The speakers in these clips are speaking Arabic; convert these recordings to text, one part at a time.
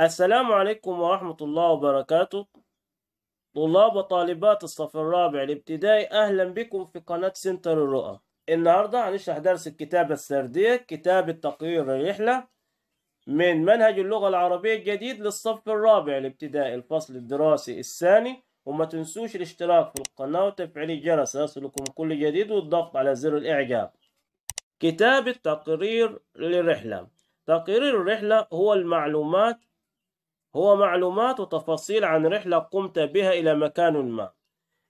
السلام عليكم ورحمة الله وبركاته طلاب وطالبات الصف الرابع الابتدائي أهلا بكم في قناة سنتر الرؤى النهاردة هنشرح درس الكتابة السردية كتاب التقرير الرحلة من منهج اللغة العربية الجديد للصف الرابع الابتدائي الفصل الدراسي الثاني وما تنسوش الاشتراك في القناة وتفعيل الجرس ليصلكم كل جديد والضغط على زر الإعجاب كتاب التقرير للرحلة تقرير الرحلة هو المعلومات هو معلومات وتفاصيل عن رحلة قمت بها إلى مكان ما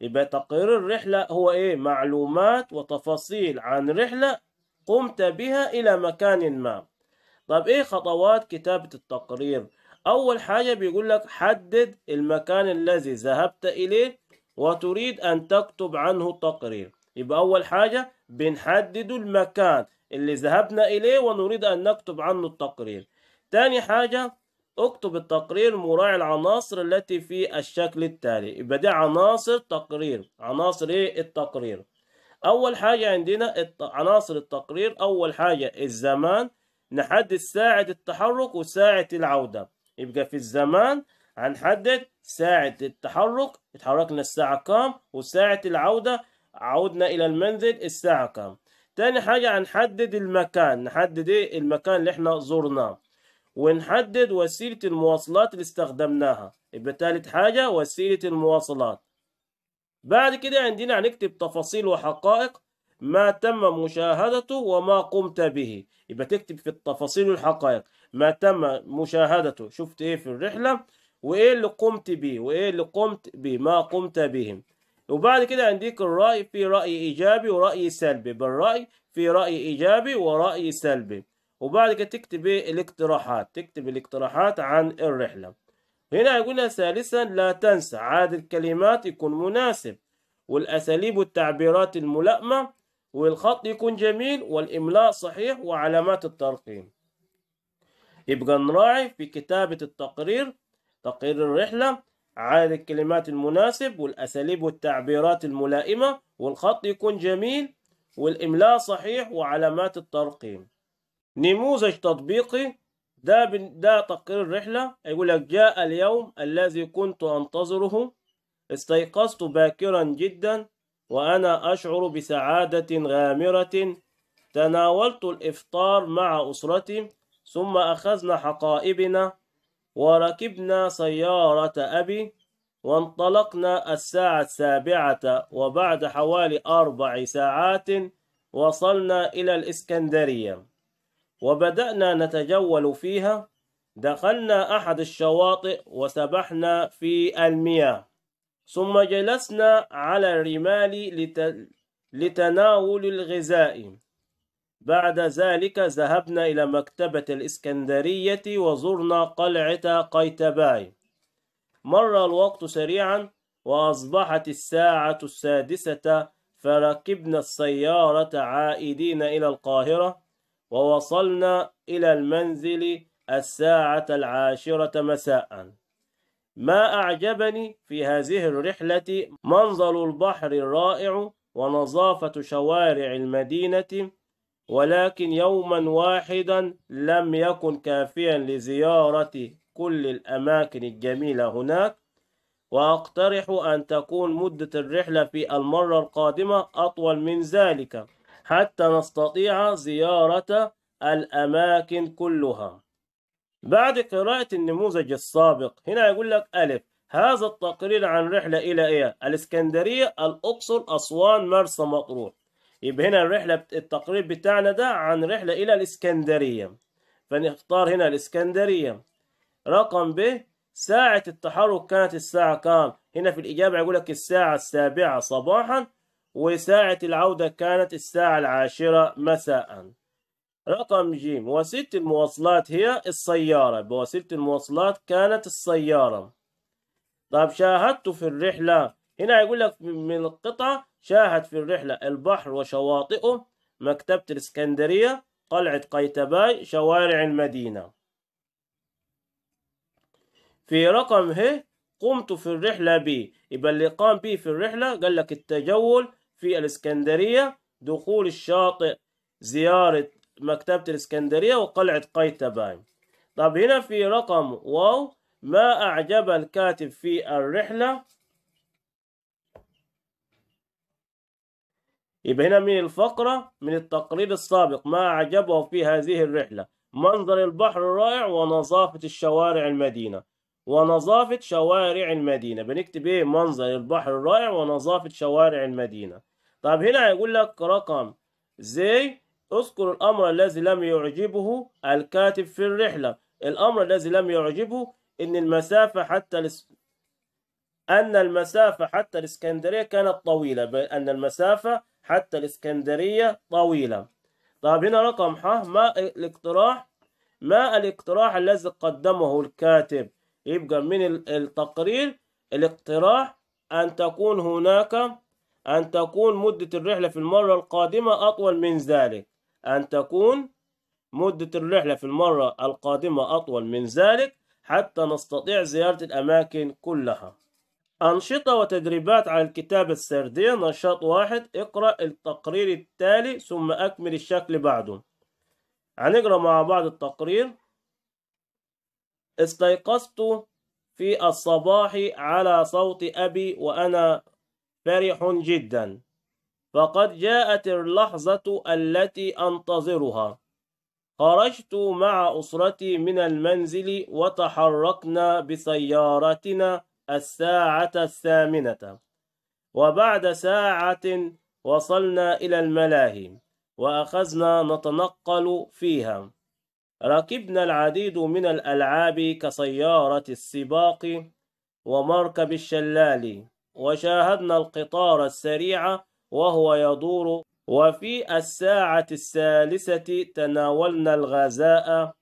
يبقى تقرير الرحلة هو إيه معلومات وتفاصيل عن رحلة قمت بها إلى مكان ما طب إيه خطوات كتابة التقرير أول حاجة بيقول لك حدد المكان الذي ذهبت إليه وتريد أن تكتب عنه تقرير يبقى أول حاجة بنحدد المكان اللي ذهبنا إليه ونريد أن نكتب عنه التقرير تاني حاجة اكتب التقرير مراعي العناصر التي في الشكل التالي يبقى دي عناصر تقرير عناصر ايه التقرير اول حاجة عندنا الت... عناصر التقرير اول حاجة الزمان نحدد ساعة التحرك وساعة العودة يبقى في الزمان هنحدد ساعة التحرك اتحركنا الساعة كام وساعة العودة عودنا إلى المنزل الساعة كام تاني حاجة هنحدد المكان نحدد ايه المكان اللي احنا زرناه ونحدد وسيلة المواصلات اللي استخدمناها يبقى تالت حاجة وسيلة المواصلات بعد كده عندنا هنكتب تفاصيل وحقائق ما تم مشاهدته وما قمت به يبقى تكتب في التفاصيل والحقائق ما تم مشاهدته شفت ايه في الرحلة وايه اللي قمت به وايه اللي قمت به ما قمت به وبعد كده عندك الرأي في رأي إيجابي ورأي سلبي بالرأي في رأي إيجابي ورأي سلبي وبعد كده تكتب ايه الاقتراحات تكتب الاقتراحات عن الرحلة هنا يقول لها ثالثا لا تنسى عدد الكلمات يكون مناسب والأساليب والتعبيرات الملائمة والخط يكون جميل والإملاء صحيح وعلامات الترقيم يبقى نراعي في كتابة التقرير تقرير الرحلة عدد الكلمات المناسب والأساليب والتعبيرات الملائمة والخط يكون جميل والإملاء صحيح وعلامات الترقيم نموذج تطبيقي ده ده تقرير الرحلة يقول لك جاء اليوم الذي كنت أنتظره استيقظت باكرا جدا وأنا أشعر بسعادة غامرة تناولت الإفطار مع أسرتي ثم أخذنا حقائبنا وركبنا سيارة أبي وانطلقنا الساعة السابعة وبعد حوالي أربع ساعات وصلنا إلى الإسكندرية وبدأنا نتجول فيها دخلنا أحد الشواطئ وسبحنا في المياه ثم جلسنا على الرمال لت... لتناول الغذاء بعد ذلك ذهبنا إلى مكتبة الإسكندرية وزرنا قلعة قيتباي مر الوقت سريعا وأصبحت الساعة السادسة فركبنا السيارة عائدين إلى القاهرة ووصلنا إلى المنزل الساعة العاشرة مساء ما أعجبني في هذه الرحلة منظر البحر الرائع ونظافة شوارع المدينة ولكن يوما واحدا لم يكن كافيا لزيارة كل الأماكن الجميلة هناك وأقترح أن تكون مدة الرحلة في المرة القادمة أطول من ذلك حتى نستطيع زيارة الأماكن كلها بعد قراءة النموذج السابق هنا يقول لك ألف هذا التقرير عن رحلة إلى إيه؟ الإسكندرية الأقصر أسوان مرسى مطروح يبقى هنا الرحلة التقرير بتاعنا ده عن رحلة إلى الإسكندرية فنختار هنا الإسكندرية رقم ب ساعة التحرك كانت الساعة كام؟ هنا في الإجابة يقول لك الساعة السابعة صباحا وساعة العودة كانت الساعة العاشرة مساء رقم جيم وسيلة المواصلات هي السيارة بوسيلة المواصلات كانت السيارة طب شاهدت في الرحلة هنا يقول لك من القطعة شاهد في الرحلة البحر وشواطئه مكتبة الإسكندرية قلعة قيتباي شوارع المدينة في رقم ه قمت في الرحلة ب يبقى اللي قام به في الرحلة قال لك التجول في الإسكندرية دخول الشاطئ زيارة مكتبة الإسكندرية وقلعة قيتباين طب هنا في رقم واو ما أعجب الكاتب في الرحلة يبقى هنا من الفقرة من التقرير السابق ما أعجبه في هذه الرحلة منظر البحر الرائع ونظافة الشوارع المدينة ونظافة شوارع المدينة بنكتب ايه منظر البحر الرائع ونظافة شوارع المدينة طب هنا هيقول لك رقم زي اذكر الأمر الذي لم يعجبه الكاتب في الرحلة الأمر الذي لم يعجبه إن المسافة حتى الاس... أن المسافة حتى الإسكندرية كانت طويلة أن المسافة حتى الإسكندرية طويلة طب هنا رقم ح ما الاقتراح ما الاقتراح الذي قدمه الكاتب يبقى من التقرير الاقتراح أن تكون هناك أن تكون مدة الرحلة في المرة القادمة أطول من ذلك أن تكون مدة الرحلة في المرة القادمة أطول من ذلك حتى نستطيع زيارة الأماكن كلها أنشطة وتدريبات على الكتابة السردية نشاط واحد اقرأ التقرير التالي ثم أكمل الشكل بعده هنقرأ مع بعض التقرير استيقظت في الصباح على صوت أبي وأنا فرح جدا فقد جاءت اللحظة التي أنتظرها خرجت مع أسرتي من المنزل وتحركنا بسيارتنا الساعة الثامنة وبعد ساعة وصلنا إلى الملاهي وأخذنا نتنقل فيها ركبنا العديد من الألعاب كسيارة السباق ومركب الشلال وشاهدنا القطار السريع وهو يدور وفي الساعة الثالثة تناولنا الغذاء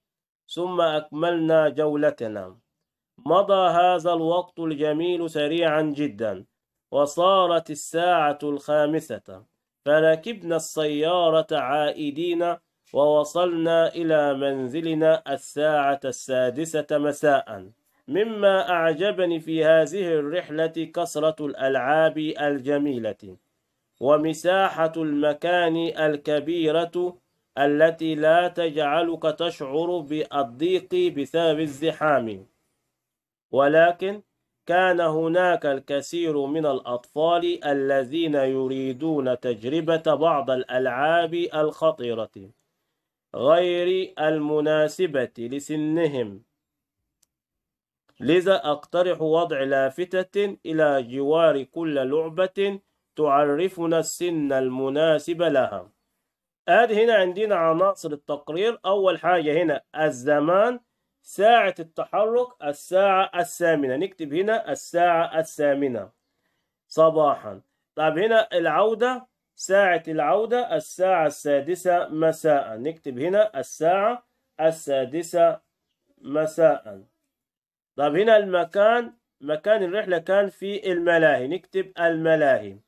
ثم أكملنا جولتنا مضى هذا الوقت الجميل سريعا جدا وصارت الساعة الخامسة فركبنا السيارة عائدين ووصلنا إلى منزلنا الساعة السادسة مساء مما أعجبني في هذه الرحلة كثرة الألعاب الجميلة ومساحة المكان الكبيرة التي لا تجعلك تشعر بالضيق بسبب الزحام ولكن كان هناك الكثير من الأطفال الذين يريدون تجربة بعض الألعاب الخطيرة غير المناسبة لسنهم لذا أقترح وضع لافتة إلى جوار كل لعبة تعرفنا السن المناسب لها آد هنا عندنا عناصر التقرير أول حاجة هنا الزمان ساعة التحرك الساعة الثامنة نكتب هنا الساعة الثامنة صباحا طيب هنا العودة ساعة العودة الساعة السادسة مساء نكتب هنا الساعة السادسة مساء طب هنا المكان مكان الرحلة كان في الملاهي نكتب الملاهي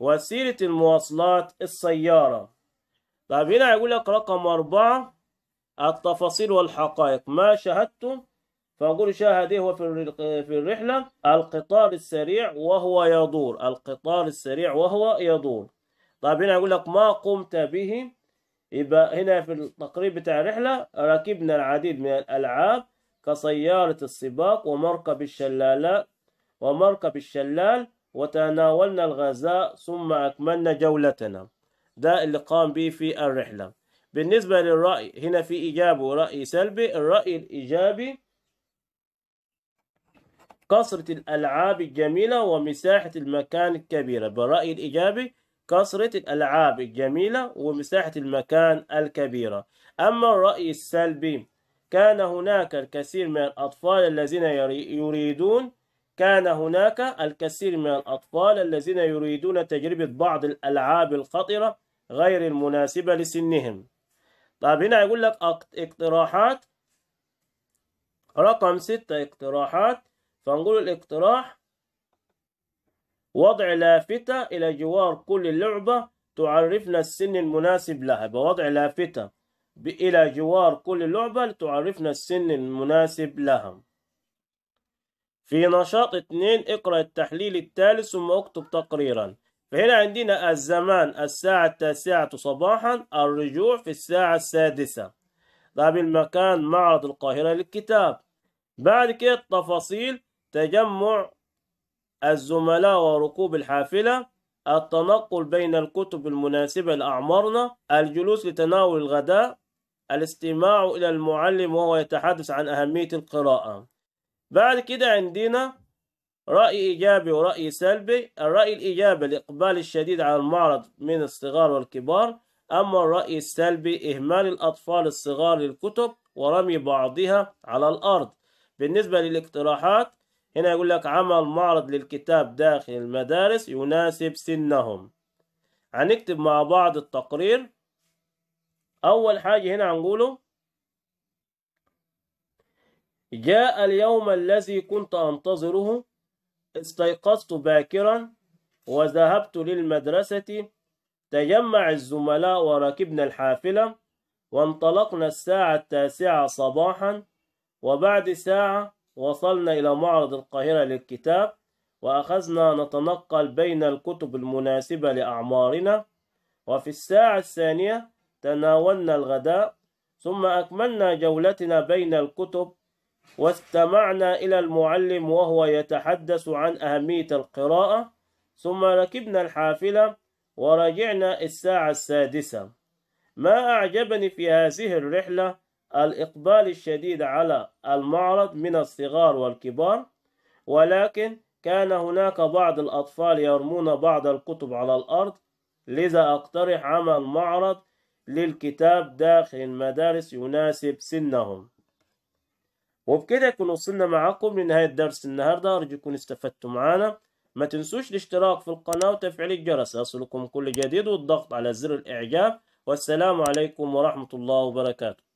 وسيلة المواصلات السيارة طب هنا يقول لك رقم أربعة التفاصيل والحقائق ما شاهدتم فأقول شاهد هو في الرحلة القطار السريع وهو يدور القطار السريع وهو يدور طيب هنا يقول لك ما قمت به يبقى هنا في التقريب بتاع الرحلة ركبنا العديد من الألعاب كسيارة السباق ومركب الشلالة ومركب الشلال وتناولنا الغذاء ثم أكملنا جولتنا ده اللي قام به في الرحلة بالنسبة للرأي هنا في إيجابي ورأي سلبي الرأي الإيجابي كثرة الألعاب الجميلة ومساحة المكان الكبيرة بالرأي الإيجابي كثرة الألعاب الجميلة ومساحة المكان الكبيرة أما الرأي السلبي كان هناك الكثير من الأطفال الذين يريدون كان هناك الكثير من الأطفال الذين يريدون تجربة بعض الألعاب الخطرة غير المناسبة لسنهم طيب هنا يقول لك اقتراحات رقم ستة اقتراحات فنقول الاقتراح وضع لافتة إلى جوار كل لعبة تعرفنا السن المناسب لها بوضع لافتة إلى جوار كل لعبة لتعرفنا السن المناسب لها في نشاط اتنين اقرأ التحليل الثالث ثم اكتب تقريرا فهنا عندنا الزمان الساعة التاسعة صباحا الرجوع في الساعة السادسة ده بالمكان معرض القاهرة للكتاب بعد كده التفاصيل تجمع الزملاء وركوب الحافلة التنقل بين الكتب المناسبة لأعمارنا الجلوس لتناول الغداء الاستماع إلى المعلم وهو يتحدث عن أهمية القراءة بعد كده عندنا رأي إيجابي ورأي سلبي الرأي الإيجابي الإقبال الشديد على المعرض من الصغار والكبار أما الرأي السلبي إهمال الأطفال الصغار للكتب ورمي بعضها على الأرض بالنسبة للاقتراحات هنا يقول لك عمل معرض للكتاب داخل المدارس يناسب سنهم هنكتب مع بعض التقرير أول حاجة هنا هنقوله جاء اليوم الذي كنت أنتظره استيقظت باكرا وذهبت للمدرسة تجمع الزملاء وركبنا الحافلة وانطلقنا الساعة التاسعة صباحا وبعد ساعة وصلنا إلى معرض القاهرة للكتاب وأخذنا نتنقل بين الكتب المناسبة لأعمارنا وفي الساعة الثانية تناولنا الغداء ثم أكملنا جولتنا بين الكتب واستمعنا إلى المعلم وهو يتحدث عن أهمية القراءة ثم ركبنا الحافلة ورجعنا الساعة السادسة ما أعجبني في هذه الرحلة الإقبال الشديد على المعرض من الصغار والكبار ولكن كان هناك بعض الأطفال يرمون بعض الكتب على الأرض لذا أقترح عمل معرض للكتاب داخل المدارس يناسب سنهم وبكده يكون وصلنا معاكم لنهاية درس النهاردة أرجو يكون استفدتم معانا ما تنسوش الاشتراك في القناة وتفعيل الجرس يصلكم كل جديد والضغط على زر الإعجاب والسلام عليكم ورحمة الله وبركاته